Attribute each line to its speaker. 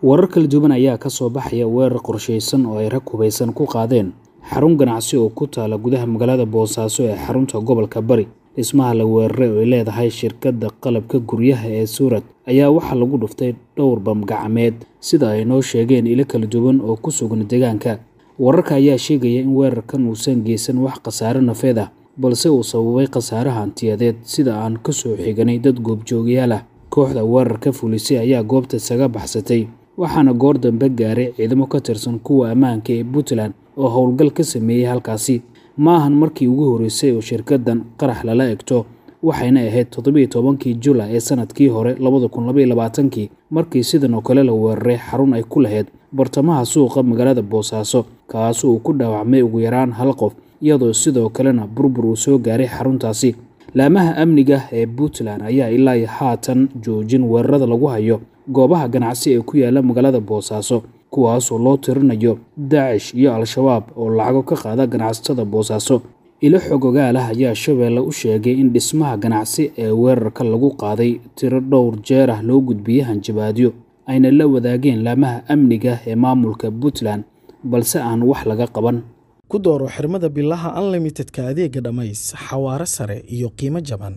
Speaker 1: warar kala duwan ayaa ka soo baxaya weerar qorshaysan oo ay rag hubaysan ku qaadeen xarun ganacsi oo ku taala gudaha magaalada boosaaso ee xarunta gobolka bari dhismaha la weeraray oo ay leedahay shirkadda qalabka guryaha ee suurad ayaa waxaa lagu dhuftay dhowr bamgacmeed sida ay noo sheegeen ilo kala duwan oo ku sugan deegaanka wararka ayaa sheegaya in weerarkan uusan geysan wax khasaare nafeed ah balse uu sababay khasaare hantiyadeed sida aan ka soo xiganay dad goobjoogayaal ah kooxda weerarka fulisay ayaa goobta isaga baxsatay waxaana goor dambe gaaray ciidamo ka tirsan kuwa ammaanka ee puntland oo howlgal ka sameeyey halkaasi ma ahan markii ugu horreysay oo shirkadan qarax lala egto waxayna ahayd toddobiyo tobankii julaay ee sanadkii hore labada kun labaiyo labaatankii markii sidan oo kale la weeraray xarun ay ku lahayd bartamaha suuqa magaalada boosaaso kaas uu ku dhaawacmay ugu yaraan hal qof iyadoo sidoo kalena burbur uu soo gaaray xaruntaasi laamaha amniga ee puntland ayaa ilaa haatan joojin weerarada lagu hayo goobaha ganacsi ee ku yaala magaalada boosaaso kuwaasoo loo tirinayo daacish iyo al-shabaab oo lacago ka qaada ganacsatada boosaaso ilo xogogaalaha ayaa shabeelle u sheegay in dhismaha ganacsi ee weerarka lagu qaaday tiro dhowr jeer ah loo gudbiyey hanjabaadyo ayna la wadaageen laamaha amniga ee maamulka puntland balse aan wax laga qaban ku dooro xirmada bilaha unlimitedka adeega dhammays xawaare sare iyo qiimo jaban